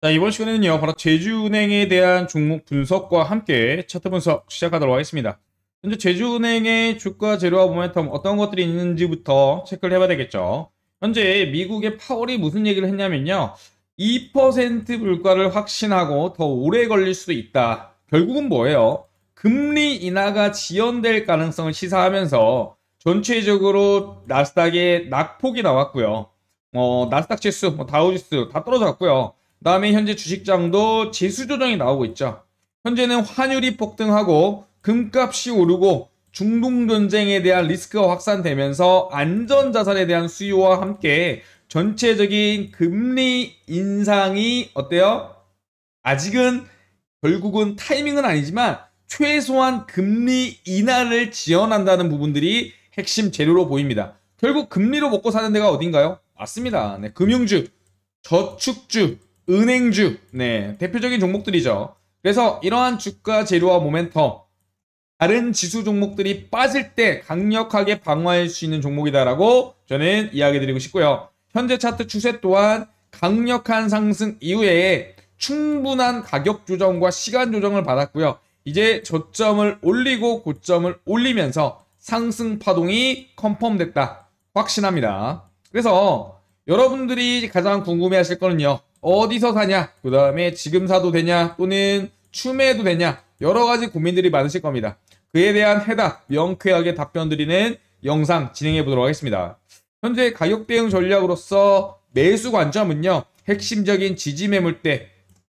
자, 이번 시간에는요, 바로 제주은행에 대한 종목 분석과 함께 차트 분석 시작하도록 하겠습니다. 현재 제주은행의 주가 재료와 모멘텀 어떤 것들이 있는지부터 체크를 해봐야 되겠죠. 현재 미국의 파월이 무슨 얘기를 했냐면요. 2% 물가를 확신하고 더 오래 걸릴 수도 있다. 결국은 뭐예요? 금리 인하가 지연될 가능성을 시사하면서 전체적으로 나스닥에 낙폭이 나왔고요. 어, 나스닥 지수, 뭐 다우지수 다 떨어졌고요. 다음에 현재 주식장도 지수 조정이 나오고 있죠. 현재는 환율이 폭등하고 금값이 오르고 중동 전쟁에 대한 리스크가 확산되면서 안전 자산에 대한 수요와 함께 전체적인 금리 인상이 어때요? 아직은 결국은 타이밍은 아니지만 최소한 금리 인하를 지원한다는 부분들이 핵심 재료로 보입니다. 결국 금리로 먹고 사는 데가 어딘가요? 맞습니다. 네, 금융주, 저축주, 은행주, 네, 대표적인 종목들이죠. 그래서 이러한 주가 재료와 모멘텀, 다른 지수 종목들이 빠질 때 강력하게 방어할 수 있는 종목이다라고 저는 이야기 드리고 싶고요. 현재 차트 추세 또한 강력한 상승 이후에 충분한 가격 조정과 시간 조정을 받았고요. 이제 저점을 올리고 고점을 올리면서 상승 파동이 컨펌됐다. 확신합니다. 그래서 여러분들이 가장 궁금해하실 거는요. 어디서 사냐? 그 다음에 지금 사도 되냐? 또는 추매해도 되냐? 여러 가지 고민들이 많으실 겁니다. 그에 대한 해답, 명쾌하게 답변 드리는 영상 진행해 보도록 하겠습니다. 현재 가격 대응 전략으로서 매수 관점은요, 핵심적인 지지 매물대,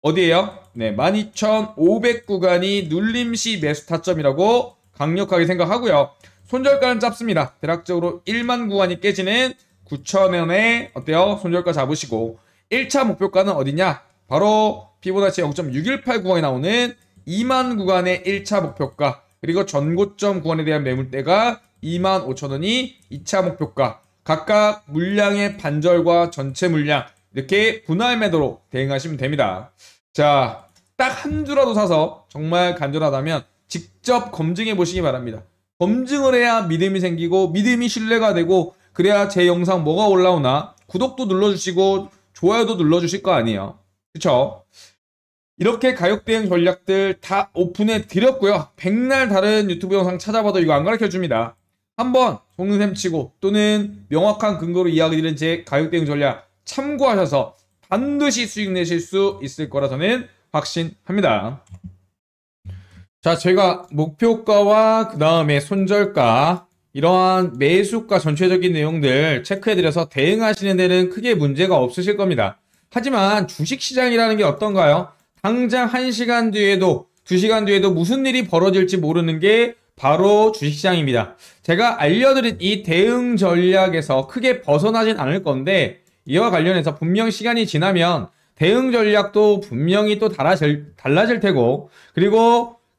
어디에요? 네, 12,500 구간이 눌림시 매수 타점이라고 강력하게 생각하고요. 손절가는 짧습니다 대략적으로 1만 구간이 깨지는 9,000원에 어때요? 손절가 잡으시고 1차 목표가는 어디냐? 바로 피보나치 0.618 구간에 나오는 2만 구간의 1차 목표가 그리고 전고점 구간에 대한 매물대가 2만 5천원이 2차 목표가 각각 물량의 반절과 전체 물량 이렇게 분할 매도로 대응하시면 됩니다. 자, 딱 한 주라도 사서 정말 간절하다면 직접 검증해 보시기 바랍니다. 검증을 해야 믿음이 생기고 믿음이 신뢰가 되고 그래야 제 영상 뭐가 올라오나 구독도 눌러주시고 좋아요도 눌러주실 거 아니에요. 그쵸? 이렇게 가격대행 전략들 다 오픈해 드렸고요. 백날 다른 유튜브 영상 찾아봐도 이거 안 가르쳐 줍니다. 한번 속는셈 치고 또는 명확한 근거로 이야기 드린 제 가격대행 전략 참고하셔서 반드시 수익 내실 수 있을 거라 저는 확신합니다. 자, 제가 목표가와 그 다음에 손절가 이러한 매수가 전체적인 내용들 체크해드려서 대응하시는 데는 크게 문제가 없으실 겁니다. 하지만 주식시장이라는 게 어떤가요? 당장 1시간 뒤에도 2시간 뒤에도 무슨 일이 벌어질지 모르는 게 바로 주식시장입니다. 제가 알려드린 이 대응 전략에서 크게 벗어나진 않을 건데 이와 관련해서 분명 시간이 지나면 대응 전략도 분명히 또 달아질, 달라질 테고 그리고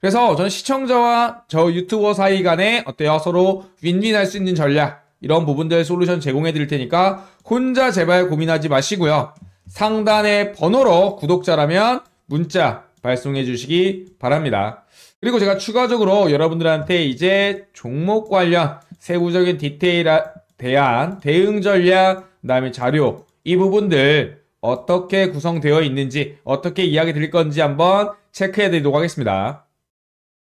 그래서 저는 시청자와 저 유튜버 사이 간에 어때요? 서로 윈윈할 수 있는 전략 이런 부분들 솔루션 제공해 드릴 테니까 혼자 제발 고민하지 마시고요. 상단의 번호로 구독자라면 문자 발송해 주시기 바랍니다. 그리고 제가 추가적으로 여러분들한테 이제 종목 관련 세부적인 디테일에 대한 대응 전략, 그다음에 자료 이 부분들 어떻게 구성되어 있는지 어떻게 이야기 드릴 건지 한번 체크해 드리도록 하겠습니다.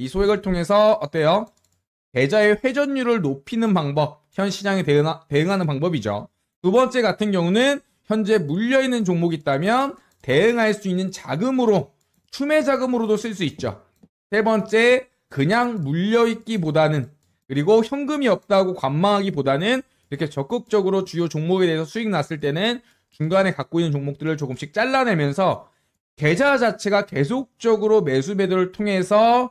이 소액을 통해서 어때요? 계좌의 회전율을 높이는 방법, 현 시장에 대응하, 대응하는 방법이죠. 두 번째 같은 경우는 현재 물려있는 종목이 있다면 대응할 수 있는 자금으로 투매 자금으로도 쓸 수 있죠. 세 번째, 그냥 물려있기보다는 그리고 현금이 없다고 관망하기보다는 이렇게 적극적으로 주요 종목에 대해서 수익 났을 때는 중간에 갖고 있는 종목들을 조금씩 잘라내면서 계좌 자체가 계속적으로 매수 매도를 통해서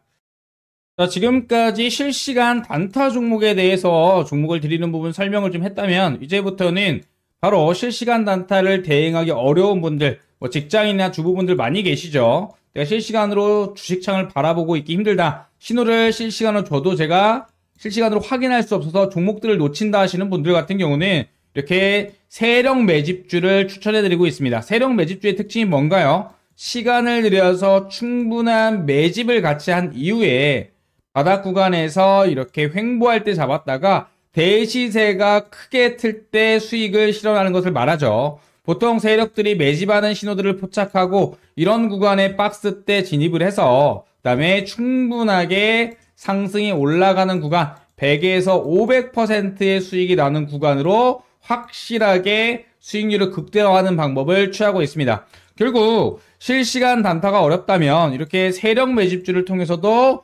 자, 지금까지 실시간 단타 종목에 대해서 종목을 드리는 부분 설명을 좀 했다면 이제부터는 바로 실시간 단타를 대행하기 어려운 분들, 뭐 직장인이나 주부분들 많이 계시죠. 내가 실시간으로 주식창을 바라보고 있기 힘들다. 신호를 실시간으로 줘도 제가 실시간으로 확인할 수 없어서 종목들을 놓친다 하시는 분들 같은 경우는 이렇게 세력 매집주를 추천해드리고 있습니다. 세력 매집주의 특징이 뭔가요? 시간을 들여서 충분한 매집을 같이 한 이후에 바닥 구간에서 이렇게 횡보할 때 잡았다가 대시세가 크게 틀 때 수익을 실현하는 것을 말하죠. 보통 세력들이 매집하는 신호들을 포착하고 이런 구간에 박스 때 진입을 해서 그 다음에 충분하게 상승이 올라가는 구간 100에서 500%의 수익이 나는 구간으로 확실하게 수익률을 극대화하는 방법을 취하고 있습니다. 결국 실시간 단타가 어렵다면 이렇게 세력 매집주를 통해서도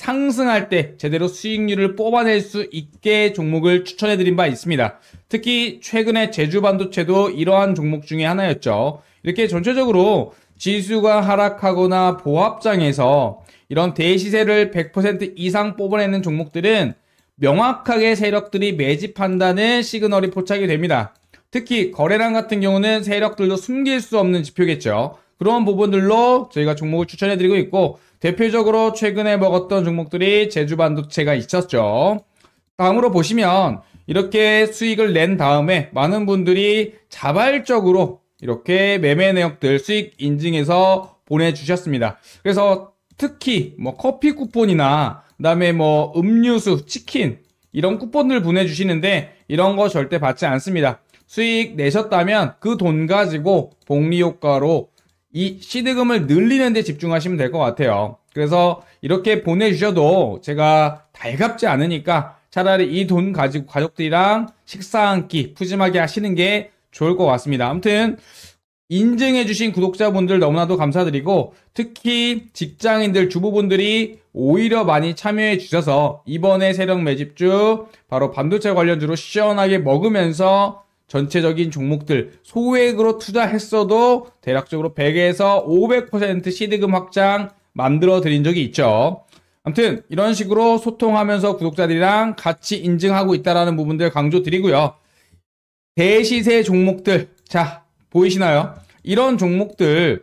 상승할 때 제대로 수익률을 뽑아낼 수 있게 종목을 추천해드린 바 있습니다. 특히 최근에 제주 반도체도 이러한 종목 중에 하나였죠. 이렇게 전체적으로 지수가 하락하거나 보합장에서 이런 대시세를 100% 이상 뽑아내는 종목들은 명확하게 세력들이 매집한다는 시그널이 포착이 됩니다. 특히 거래량 같은 경우는 세력들도 숨길 수 없는 지표겠죠. 그런 부분들로 저희가 종목을 추천해드리고 있고 대표적으로 최근에 먹었던 종목들이 제주 반도체가 있었죠. 다음으로 보시면 이렇게 수익을 낸 다음에 많은 분들이 자발적으로 이렇게 매매 내역들 수익 인증해서 보내주셨습니다. 그래서 특히 뭐 커피 쿠폰이나 그다음에 뭐 음료수, 치킨 이런 쿠폰들 보내주시는데 이런 거 절대 받지 않습니다. 수익 내셨다면 그 돈 가지고 복리 효과로 이 시드금을 늘리는 데 집중하시면 될 것 같아요. 그래서 이렇게 보내주셔도 제가 달갑지 않으니까 차라리 이 돈 가지고 가족들이랑 식사 한 끼 푸짐하게 하시는 게 좋을 것 같습니다. 아무튼 인증해주신 구독자분들 너무나도 감사드리고 특히 직장인들 주부분들이 오히려 많이 참여해 주셔서 이번에 세력 매집주 바로 반도체 관련주로 시원하게 먹으면서 전체적인 종목들 소액으로 투자했어도 대략적으로 100에서 500% 시드금 확장 만들어 드린 적이 있죠. 아무튼 이런 식으로 소통하면서 구독자들이랑 같이 인증하고 있다라는 부분들 강조 드리고요. 대시세 종목들 자 보이시나요? 이런 종목들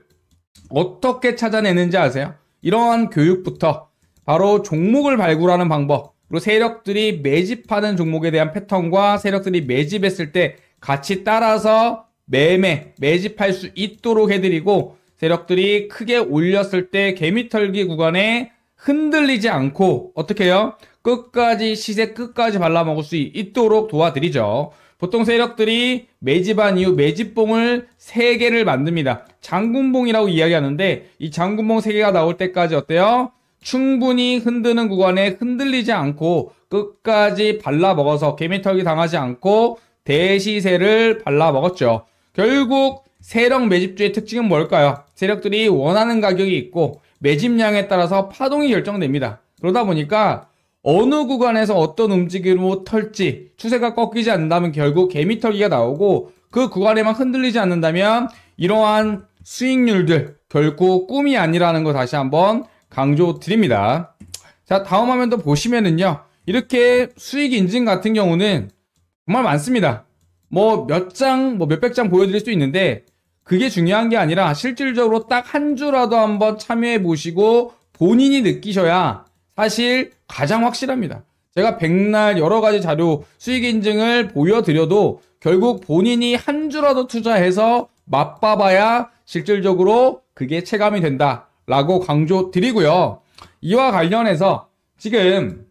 어떻게 찾아내는지 아세요? 이러한 교육부터 바로 종목을 발굴하는 방법 그리고 세력들이 매집하는 종목에 대한 패턴과 세력들이 매집했을 때 같이 따라서 매매, 매집할 수 있도록 해드리고 세력들이 크게 올렸을 때 개미털기 구간에 흔들리지 않고 어떻게 해요? 끝까지 시세 끝까지 발라먹을 수 있도록 도와드리죠. 보통 세력들이 매집한 이후 매집봉을 3개를 만듭니다. 장군봉이라고 이야기하는데 이 장군봉 3개가 나올 때까지 어때요? 충분히 흔드는 구간에 흔들리지 않고 끝까지 발라먹어서 개미털기 당하지 않고 대시세를 발라먹었죠. 결국 세력 매집주의 특징은 뭘까요? 세력들이 원하는 가격이 있고 매집량에 따라서 파동이 결정됩니다. 그러다 보니까 어느 구간에서 어떤 움직임으로 털지 추세가 꺾이지 않는다면 결국 개미털기가 나오고 그 구간에만 흔들리지 않는다면 이러한 수익률들 결국 꿈이 아니라는 거 다시 한번 강조드립니다. 자 다음 화면도 보시면은요 이렇게 수익 인증 같은 경우는 정말 많습니다. 뭐 몇 장, 뭐 몇 백 장 보여드릴 수 있는데 그게 중요한 게 아니라 실질적으로 딱 한 주라도 한번 참여해 보시고 본인이 느끼셔야 사실 가장 확실합니다. 제가 백날 여러 가지 자료 수익 인증을 보여드려도 결국 본인이 한 주라도 투자해서 맛봐봐야 실질적으로 그게 체감이 된다라고 강조 드리고요. 이와 관련해서 지금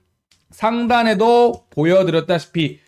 상단에도 보여드렸다시피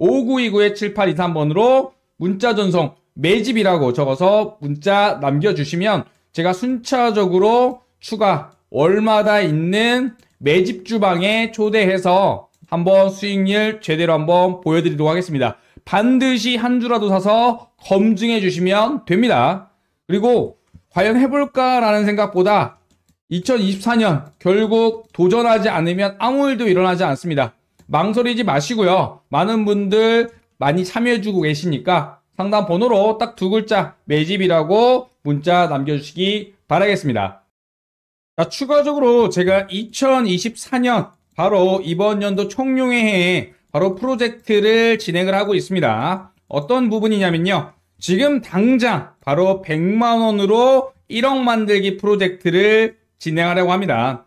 5929-7823번으로 문자 전송 매집이라고 적어서 문자 남겨주시면 제가 순차적으로 추가 월마다 있는 매집 주방에 초대해서 한번 수익률 제대로 한번 보여드리도록 하겠습니다. 반드시 한 주라도 사서 검증해 주시면 됩니다. 그리고 과연 해볼까라는 생각보다 2024년 결국 도전하지 않으면 아무 일도 일어나지 않습니다. 망설이지 마시고요. 많은 분들 많이 참여해주고 계시니까 상담 번호로 딱 두 글자 매집이라고 문자 남겨주시기 바라겠습니다. 자, 추가적으로 제가 2024년 바로 이번 연도 총룡해에 바로 프로젝트를 진행을 하고 있습니다. 어떤 부분이냐면요. 지금 당장 바로 100만원으로 1억 만들기 프로젝트를 진행하려고 합니다.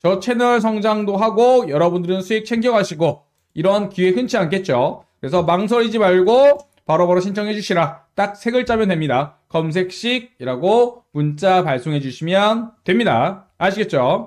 저 채널 성장도 하고 여러분들은 수익 챙겨가시고 이런 기회 흔치 않겠죠. 그래서 망설이지 말고 바로바로 신청해 주시라. 딱 세 글자면 됩니다. 검색식이라고 문자 발송해 주시면 됩니다. 아시겠죠?